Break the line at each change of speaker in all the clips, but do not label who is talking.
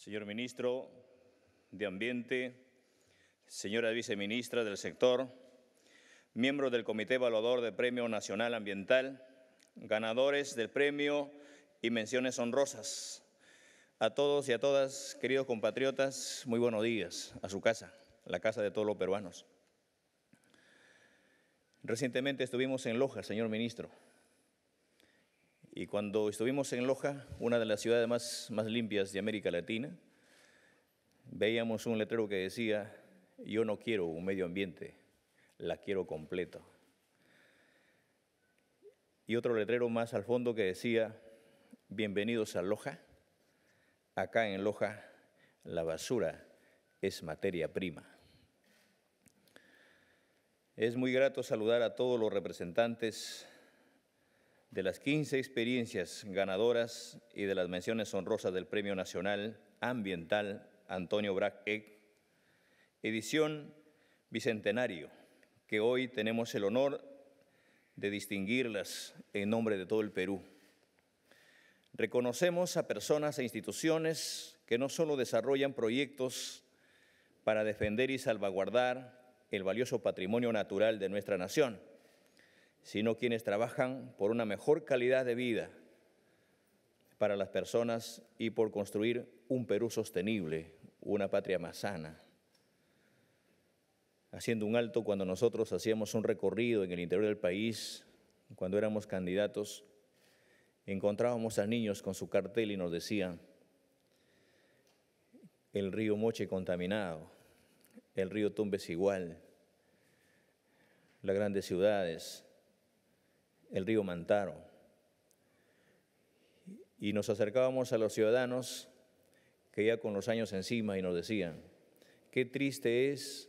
señor ministro de Ambiente, señora viceministra del sector, miembros del Comité Evaluador del Premio Nacional Ambiental, ganadores del premio y menciones honrosas. A todos y a todas, queridos compatriotas, muy buenos días a su casa, la casa de todos los peruanos. Recientemente estuvimos en Loja, señor ministro, y cuando estuvimos en Loja, una de las ciudades más, limpias de América Latina, veíamos un letrero que decía, yo no quiero un medio ambiente, la quiero completo. Y otro letrero más al fondo que decía, bienvenidos a Loja. Acá en Loja la basura es materia prima. Es muy grato saludar a todos los representantes de las 15 experiencias ganadoras y de las menciones honrosas del Premio Nacional Ambiental Antonio Brack edición bicentenario, que hoy tenemos el honor de distinguirlas en nombre de todo el Perú. Reconocemos a personas e instituciones que no solo desarrollan proyectos para defender y salvaguardar el valioso patrimonio natural de nuestra nación, sino quienes trabajan por una mejor calidad de vida para las personas y por construir un Perú sostenible, una patria más sana. Haciendo un alto cuando nosotros hacíamos un recorrido en el interior del país, cuando éramos candidatos, encontrábamos a niños con su cartel y nos decían, el río Moche contaminado, el río Tumbes igual, las grandes ciudades, el río Mantaro. Y nos acercábamos a los ciudadanos que ya con los años encima y nos decían, qué triste es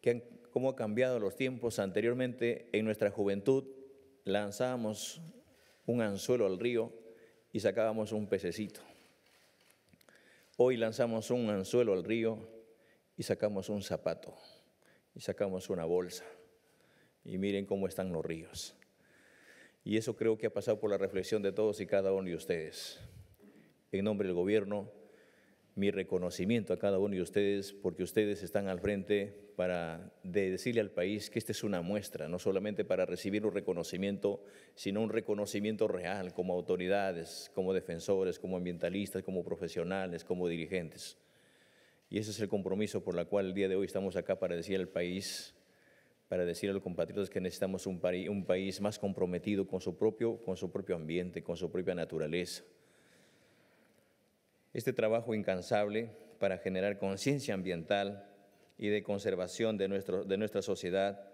que han, cómo cambiado los tiempos. Anteriormente, en nuestra juventud, lanzábamos un anzuelo al río y sacábamos un pececito. Hoy lanzamos un anzuelo al río y sacamos un zapato y sacamos una bolsa y miren cómo están los ríos. Y eso creo que ha pasado por la reflexión de todos y cada uno de ustedes. En nombre del gobierno, mi reconocimiento a cada uno de ustedes porque ustedes están al frente para decirle al país que esta es una muestra, no solamente para recibir un reconocimiento, sino un reconocimiento real como autoridades, como defensores, como ambientalistas, como profesionales, como dirigentes. Y ese es el compromiso por el cual el día de hoy estamos acá para decir al país para decir a los compatriotas que necesitamos un, país, más comprometido con su, propio, con su propio ambiente, con su propia naturaleza. Este trabajo incansable para generar conciencia ambiental y de conservación de, nuestro, de nuestra sociedad,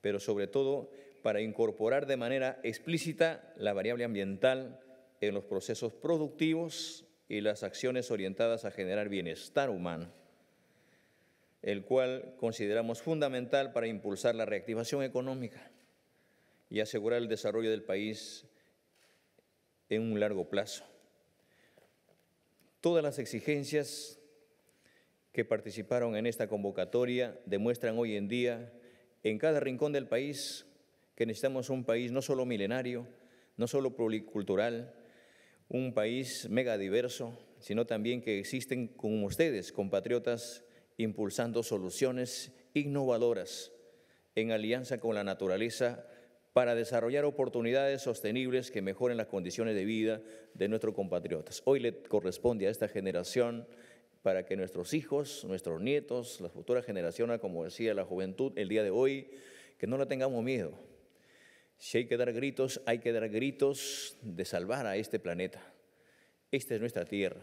pero sobre todo para incorporar de manera explícita la variable ambiental en los procesos productivos y las acciones orientadas a generar bienestar humano el cual consideramos fundamental para impulsar la reactivación económica y asegurar el desarrollo del país en un largo plazo. Todas las exigencias que participaron en esta convocatoria demuestran hoy en día en cada rincón del país que necesitamos un país no solo milenario, no solo pluricultural, un país megadiverso, sino también que existen como ustedes, compatriotas impulsando soluciones innovadoras en alianza con la naturaleza para desarrollar oportunidades sostenibles que mejoren las condiciones de vida de nuestros compatriotas. Hoy le corresponde a esta generación para que nuestros hijos, nuestros nietos, las futuras generaciones, como decía la juventud el día de hoy, que no la tengamos miedo. Si hay que dar gritos, hay que dar gritos de salvar a este planeta. Esta es nuestra tierra,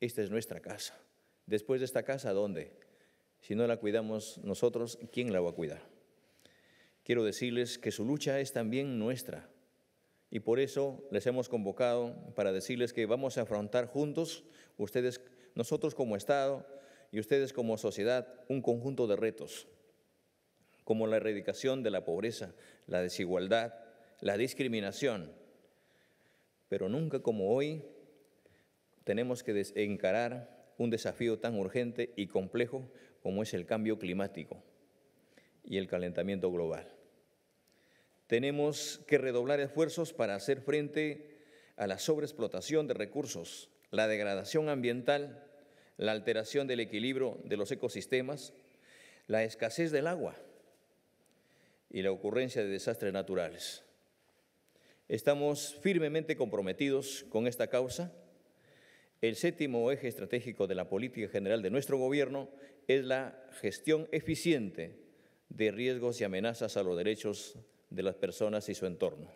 esta es nuestra casa. Después de esta casa, ¿dónde? Si no la cuidamos nosotros, ¿quién la va a cuidar? Quiero decirles que su lucha es también nuestra y por eso les hemos convocado para decirles que vamos a afrontar juntos, ustedes, nosotros como Estado y ustedes como sociedad, un conjunto de retos, como la erradicación de la pobreza, la desigualdad, la discriminación. Pero nunca como hoy tenemos que encarar un desafío tan urgente y complejo como es el cambio climático y el calentamiento global. Tenemos que redoblar esfuerzos para hacer frente a la sobreexplotación de recursos, la degradación ambiental, la alteración del equilibrio de los ecosistemas, la escasez del agua y la ocurrencia de desastres naturales. Estamos firmemente comprometidos con esta causa el séptimo eje estratégico de la política general de nuestro gobierno es la gestión eficiente de riesgos y amenazas a los derechos de las personas y su entorno.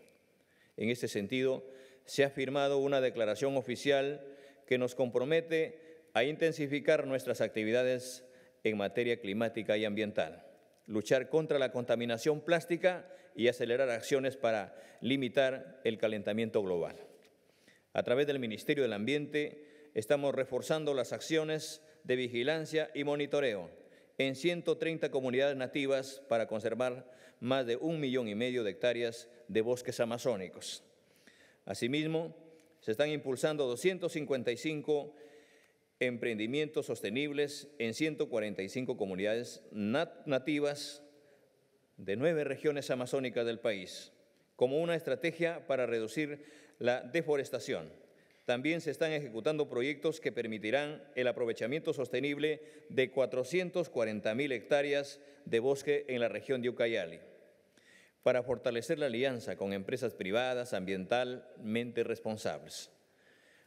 En este sentido, se ha firmado una declaración oficial que nos compromete a intensificar nuestras actividades en materia climática y ambiental, luchar contra la contaminación plástica y acelerar acciones para limitar el calentamiento global. A través del Ministerio del Ambiente, estamos reforzando las acciones de vigilancia y monitoreo en 130 comunidades nativas para conservar más de un millón y medio de hectáreas de bosques amazónicos. Asimismo, se están impulsando 255 emprendimientos sostenibles en 145 comunidades nativas de nueve regiones amazónicas del país, como una estrategia para reducir la deforestación también se están ejecutando proyectos que permitirán el aprovechamiento sostenible de mil hectáreas de bosque en la región de Ucayali. Para fortalecer la alianza con empresas privadas ambientalmente responsables.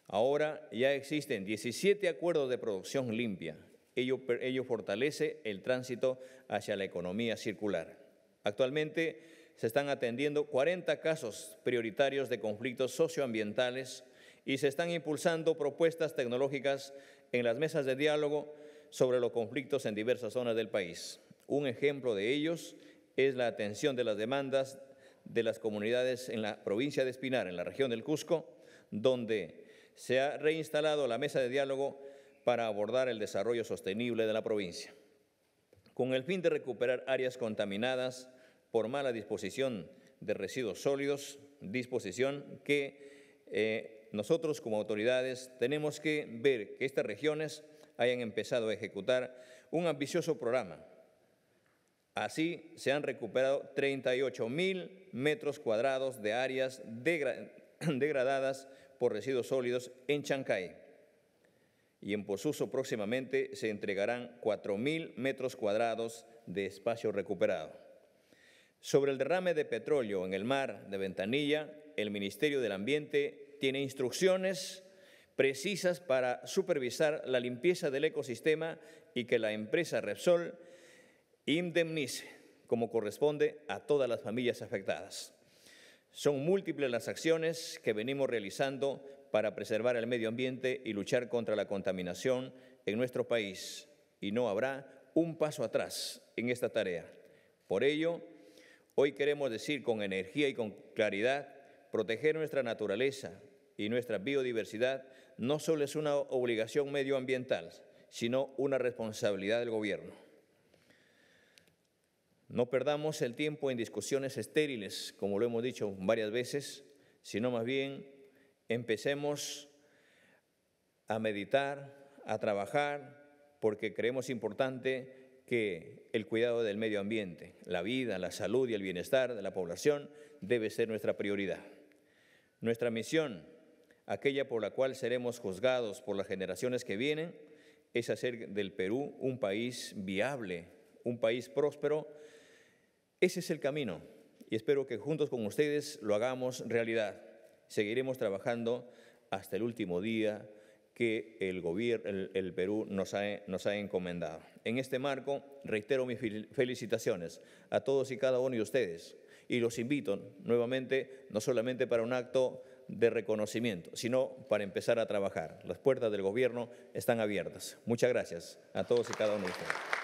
Ahora ya existen 17 acuerdos de producción limpia. Ello, ello fortalece el tránsito hacia la economía circular. Actualmente se están atendiendo 40 casos prioritarios de conflictos socioambientales y se están impulsando propuestas tecnológicas en las mesas de diálogo sobre los conflictos en diversas zonas del país. Un ejemplo de ellos es la atención de las demandas de las comunidades en la provincia de Espinar, en la región del Cusco, donde se ha reinstalado la mesa de diálogo para abordar el desarrollo sostenible de la provincia. Con el fin de recuperar áreas contaminadas por mala disposición de residuos sólidos, disposición que eh, nosotros como autoridades tenemos que ver que estas regiones hayan empezado a ejecutar un ambicioso programa. Así se han recuperado 38 mil metros cuadrados de áreas degradadas por residuos sólidos en Chancay. Y en posuso próximamente se entregarán 4.000 mil metros cuadrados de espacio recuperado. Sobre el derrame de petróleo en el mar de Ventanilla, el Ministerio del Ambiente tiene instrucciones precisas para supervisar la limpieza del ecosistema y que la empresa Repsol indemnice como corresponde a todas las familias afectadas. Son múltiples las acciones que venimos realizando para preservar el medio ambiente y luchar contra la contaminación en nuestro país y no habrá un paso atrás en esta tarea. Por ello, hoy queremos decir con energía y con claridad, proteger nuestra naturaleza, y nuestra biodiversidad no solo es una obligación medioambiental, sino una responsabilidad del gobierno. No perdamos el tiempo en discusiones estériles, como lo hemos dicho varias veces, sino más bien empecemos a meditar, a trabajar, porque creemos importante que el cuidado del medio ambiente, la vida, la salud y el bienestar de la población debe ser nuestra prioridad. Nuestra misión aquella por la cual seremos juzgados por las generaciones que vienen, es hacer del Perú un país viable, un país próspero. Ese es el camino y espero que juntos con ustedes lo hagamos realidad. Seguiremos trabajando hasta el último día que el, gobierno, Perú nos nos ha encomendado. En este marco, reitero mis felicitaciones a todos y cada uno de ustedes y los invito nuevamente, no solamente para un acto de reconocimiento, sino para empezar a trabajar. Las puertas del gobierno están abiertas. Muchas gracias a todos y cada uno de ustedes.